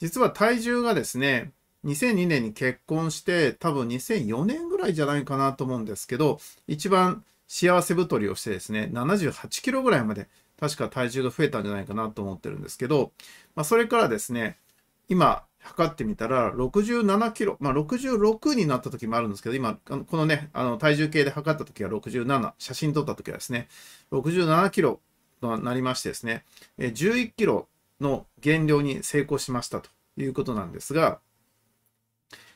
実は体重がですね、2002年に結婚して、多分2004年ぐらいじゃないかなと思うんですけど、一番幸せ太りをしてですね、78キロぐらいまで確か体重が増えたんじゃないかなと思ってるんですけど、まあ、それからですね、今、測ってみたら67キロ、まあ、66になった時もあるんですけど、今、このね、あの体重計で測った時は67、写真撮った時はですね、67キロとなりましてですね、11キロの減量に成功しましたということなんですが、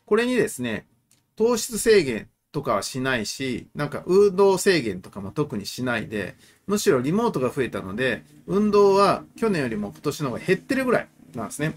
これにですね、糖質制限とかはしないし、なんか運動制限とかも特にしないで、むしろリモートが増えたので、運動は去年よりも今年の方が減ってるぐらいなんですね。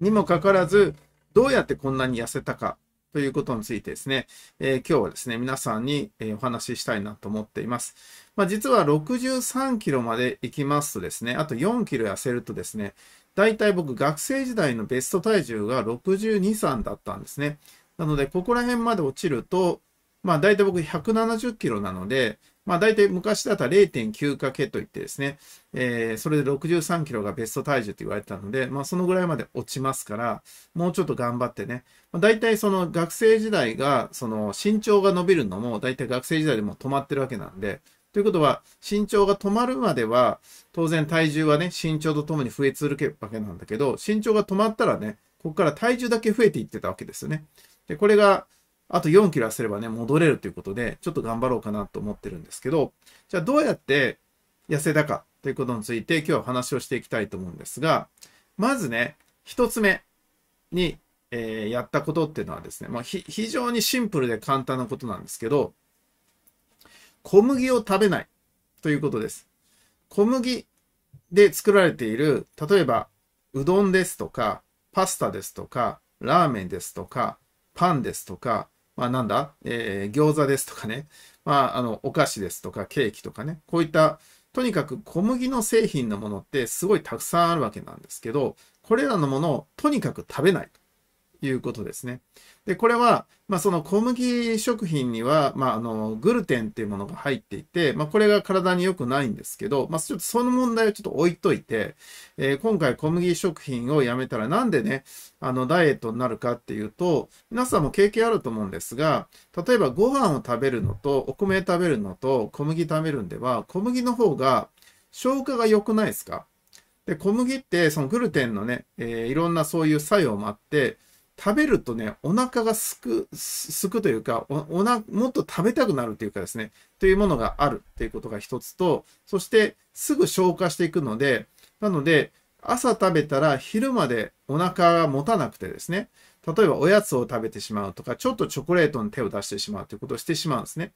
にもかかわらず、どうやってこんなに痩せたかということについてですね、えー、今日はですね、皆さんに、えお話ししたいなと思っています。まあ、実は63キロまで行きますとですね、あと4キロ痩せるとですね、大体僕学生時代のベスト体重が62、3だったんですね。なので、ここら辺まで落ちると、まあ大体僕170キロなので、まあ、大体昔だったら0.9掛けといってですね、えー、それで63キロがベスト体重と言われてたので、まあ、そのぐらいまで落ちますから、もうちょっと頑張ってね、まあ、大体その学生時代が、その身長が伸びるのも、大体学生時代でも止まってるわけなんで、ということは、身長が止まるまでは、当然体重はね、身長とともに増え続けるわけなんだけど、身長が止まったらね、ここから体重だけ増えていってたわけですよね。で、これが、あと4キロ痩せればね、戻れるということで、ちょっと頑張ろうかなと思ってるんですけど、じゃあどうやって痩せたかということについて今日は話をしていきたいと思うんですが、まずね、一つ目に、えー、やったことっていうのはですね、まあ、非常にシンプルで簡単なことなんですけど、小麦を食べないということです。小麦で作られている、例えば、うどんですとか、パスタですとか、ラーメンですとか、パンですとか、まあ、なんだ、えー、餃子ですとかね、まあ、あの、お菓子ですとか、ケーキとかね、こういった、とにかく小麦の製品のものってすごいたくさんあるわけなんですけど、これらのものをとにかく食べないと。いうことですね。で、これは、まあ、その小麦食品には、まあ、あの、グルテンっていうものが入っていて、まあ、これが体に良くないんですけど、まあ、ちょっとその問題をちょっと置いといて、えー、今回小麦食品をやめたらなんでね、あの、ダイエットになるかっていうと、皆さんも経験あると思うんですが、例えばご飯を食べるのと、お米食べるのと、小麦食べるんでは、小麦の方が消化が良くないですかで、小麦って、そのグルテンのね、えー、いろんなそういう作用もあって、食べるとね、お腹がすく、すくというか、お、な、もっと食べたくなるというかですね、というものがあるっていうことが一つと、そしてすぐ消化していくので、なので、朝食べたら昼までお腹が持たなくてですね、例えばおやつを食べてしまうとか、ちょっとチョコレートに手を出してしまうということをしてしまうんですね。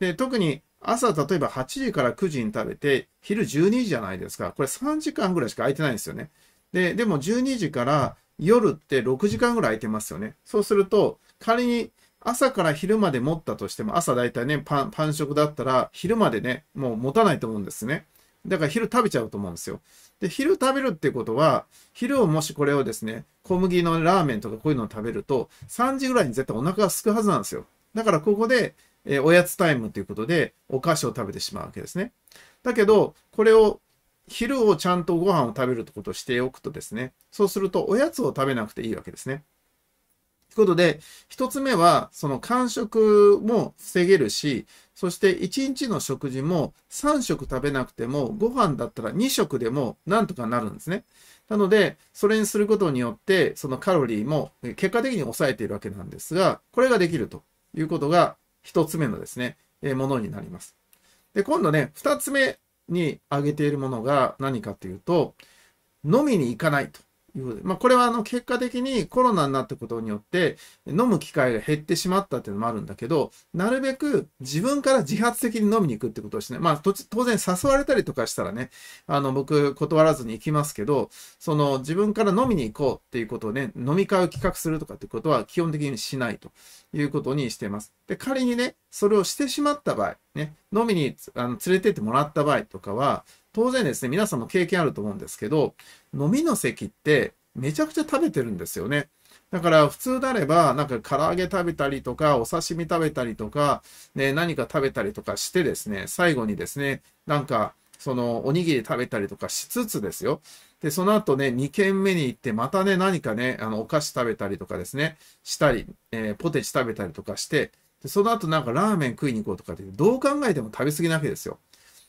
で、特に朝例えば8時から9時に食べて、昼12時じゃないですか。これ3時間ぐらいしか空いてないんですよね。で、でも12時から夜って6時間ぐらい空いてますよね。そうすると、仮に朝から昼まで持ったとしても、朝だいたいね、パン、パン食だったら、昼までね、もう持たないと思うんですね。だから昼食べちゃうと思うんですよ。で、昼食べるってことは、昼をもしこれをですね、小麦のラーメンとかこういうのを食べると、3時ぐらいに絶対お腹が空くはずなんですよ。だからここで、えー、おやつタイムということで、お菓子を食べてしまうわけですね。だけど、これを昼をちゃんとご飯を食べるってことをしておくとですね、そうするとおやつを食べなくていいわけですね。ということで、一つ目は、その間食も防げるし、そして一日の食事も3食食べなくても、ご飯だったら2食でもなんとかなるんですね。なので、それにすることによって、そのカロリーも結果的に抑えているわけなんですが、これができるということが一つ目のですね、えものになります。で、今度ね、二つ目に挙げているものが何かというと、飲みに行かないと。いうことで、まあ、これはあの結果的にコロナになったことによって飲む機会が減ってしまったっていうのもあるんだけど、なるべく自分から自発的に飲みに行くってことをしない。まあ、当然誘われたりとかしたらね、あの僕断らずに行きますけど、その自分から飲みに行こうっていうことをね、飲み会を企画するとかってことは基本的にしないということにしています。で、仮にね、それをしてしまった場合、ね、飲みにあの連れてってもらった場合とかは、当然ですね、皆さんも経験あると思うんですけど、飲みの席ってめちゃくちゃ食べてるんですよね。だから普通であれば、なんか唐揚げ食べたりとか、お刺身食べたりとか、ね、何か食べたりとかしてですね、最後にですね、なんか、そのおにぎり食べたりとかしつつですよ。で、その後ね、2軒目に行って、またね、何かね、あの、お菓子食べたりとかですね、したり、えー、ポテチ食べたりとかして、で、その後なんかラーメン食いに行こうとかって、どう考えても食べ過ぎなわけですよ。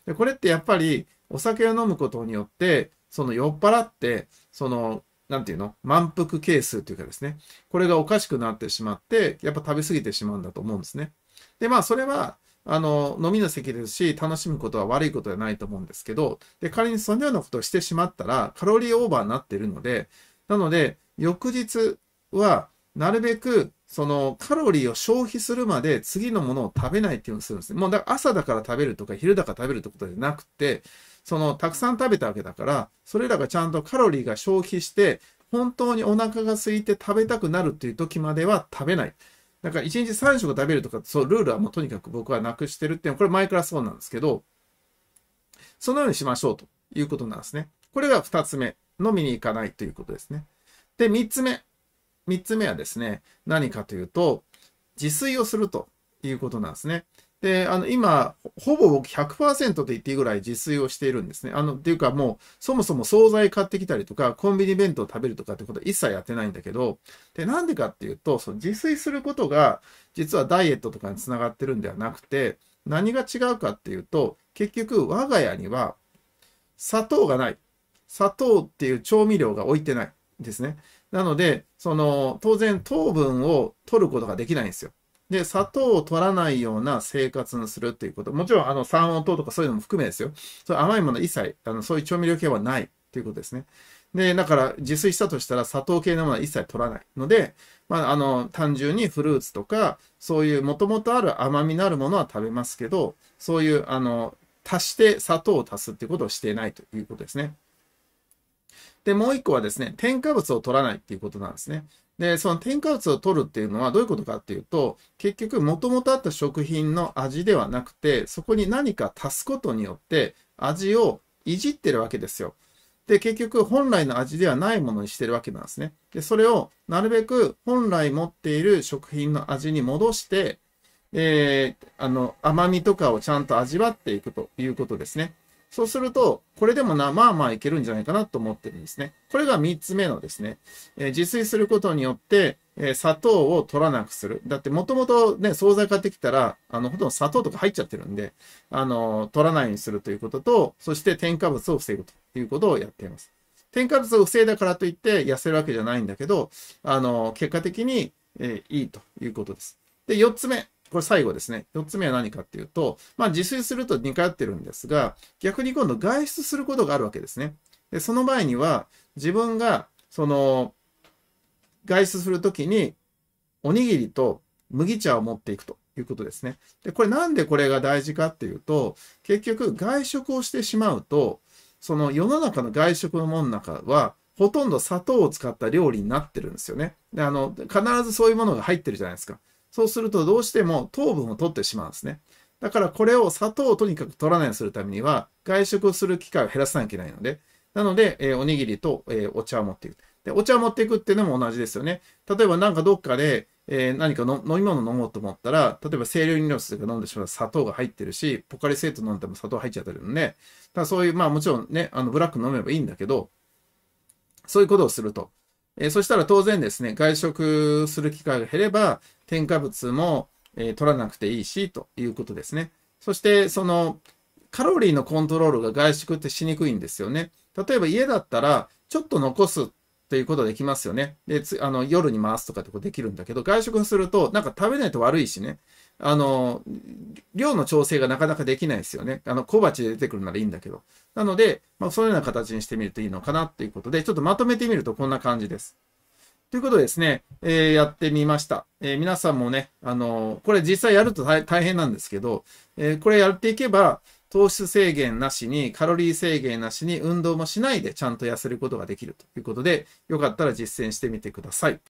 でこれってやっぱりお酒を飲むことによって、その酔っ払って、その、なんていうの満腹係数というかですね。これがおかしくなってしまって、やっぱ食べ過ぎてしまうんだと思うんですね。で、まあ、それは、あの、飲みの席ですし、楽しむことは悪いことではないと思うんですけど、で、仮にそのようなことをしてしまったら、カロリーオーバーになっているので、なので、翌日は、なるべくそのカロリーを消費するまで次のものを食べないっていうのをするんですね。もうだから朝だから食べるとか昼だから食べるってことじゃなくて、そのたくさん食べたわけだから、それらがちゃんとカロリーが消費して、本当にお腹が空いて食べたくなるっていう時までは食べない。だから1日3食食べるとか、そう、ルールはもうとにかく僕はなくしてるっていうのは、これ前からそうなんですけど、そのようにしましょうということなんですね。これが2つ目。飲みに行かないということですね。で、3つ目。3つ目はですね、何かというと、自炊をするということなんですね。で、あの、今、ほぼ僕100%と言っていいぐらい自炊をしているんですね。あの、っていうかもう、そもそも惣菜買ってきたりとか、コンビニ弁当食べるとかってことは一切やってないんだけど、で、なんでかっていうと、その自炊することが、実はダイエットとかにつながってるんではなくて、何が違うかっていうと、結局、我が家には、砂糖がない。砂糖っていう調味料が置いてないんですね。なので、その、当然糖分を取ることができないんですよ。で、砂糖を取らないような生活にするっていうこと。もちろん、あの、三温糖とかそういうのも含めですよ。それ甘いもの一切、あの、そういう調味料系はないということですね。で、だから、自炊したとしたら砂糖系のものは一切取らないので、まあ、あの、単純にフルーツとか、そういう元々ある甘みのあるものは食べますけど、そういう、あの、足して砂糖を足すっていうことをしていないということですね。で、もう一個はですね、添加物を取らないっていうことなんですね。で、その添加物を取るっていうのはどういうことかっていうと、結局もともとあった食品の味ではなくて、そこに何か足すことによって味をいじってるわけですよ。で、結局本来の味ではないものにしてるわけなんですね。で、それをなるべく本来持っている食品の味に戻して、えー、あの、甘みとかをちゃんと味わっていくということですね。そうすると、これでもな、まあまあいけるんじゃないかなと思ってるんですね。これが3つ目のですね、えー、自炊することによって、えー、砂糖を取らなくする。だってもともとね、惣菜買ってきたら、あの、ほとんど砂糖とか入っちゃってるんで、あの、取らないようにするということと、そして添加物を防ぐということをやっています。添加物を防いだからといって痩せるわけじゃないんだけど、あの、結果的に、えー、いいということです。で、4つ目。これ最後ですね。4つ目は何かっていうと、まあ自炊すると似通ってるんですが、逆に今度外出することがあるわけですね。で、その場合には、自分が、その、外出するときに、おにぎりと麦茶を持っていくということですね。で、これなんでこれが大事かっていうと、結局外食をしてしまうと、その世の中の外食のものの中は、ほとんど砂糖を使った料理になってるんですよね。で、あの、必ずそういうものが入ってるじゃないですか。そうするとどうしても糖分を取ってしまうんですね。だからこれを砂糖をとにかく取らないようにするためには、外食をする機会を減らさなきゃいけないので、なので、えー、おにぎりと、えー、お茶を持っていく。で、お茶を持っていくっていうのも同じですよね。例えばなんかどっかで、えー、何か飲み物を飲もうと思ったら、例えば清涼飲料水とか飲んでしまう砂糖が入ってるし、ポカリスエット飲んでも砂糖入っちゃってるので、だそういう、まあもちろんね、あのブラック飲めばいいんだけど、そういうことをすると。えそしたら当然ですね、外食する機会が減れば、添加物も、え取らなくていいし、ということですね。そして、その、カロリーのコントロールが外食ってしにくいんですよね。例えば家だったら、ちょっと残すっということできますよね。で、つあの夜に回すとかってことできるんだけど、外食すると、なんか食べないと悪いしね、あの、量の調整がなかなかできないですよね。あの、小鉢で出てくるならいいんだけど。なので、まあ、そういうような形にしてみるといいのかなっていうことで、ちょっとまとめてみるとこんな感じです。ということでですね、えー、やってみました。えー、皆さんもね、あのー、これ実際やると大変なんですけど、えこれやっていけば、糖質制限なしに、カロリー制限なしに、運動もしないでちゃんと痩せることができるということで、よかったら実践してみてください。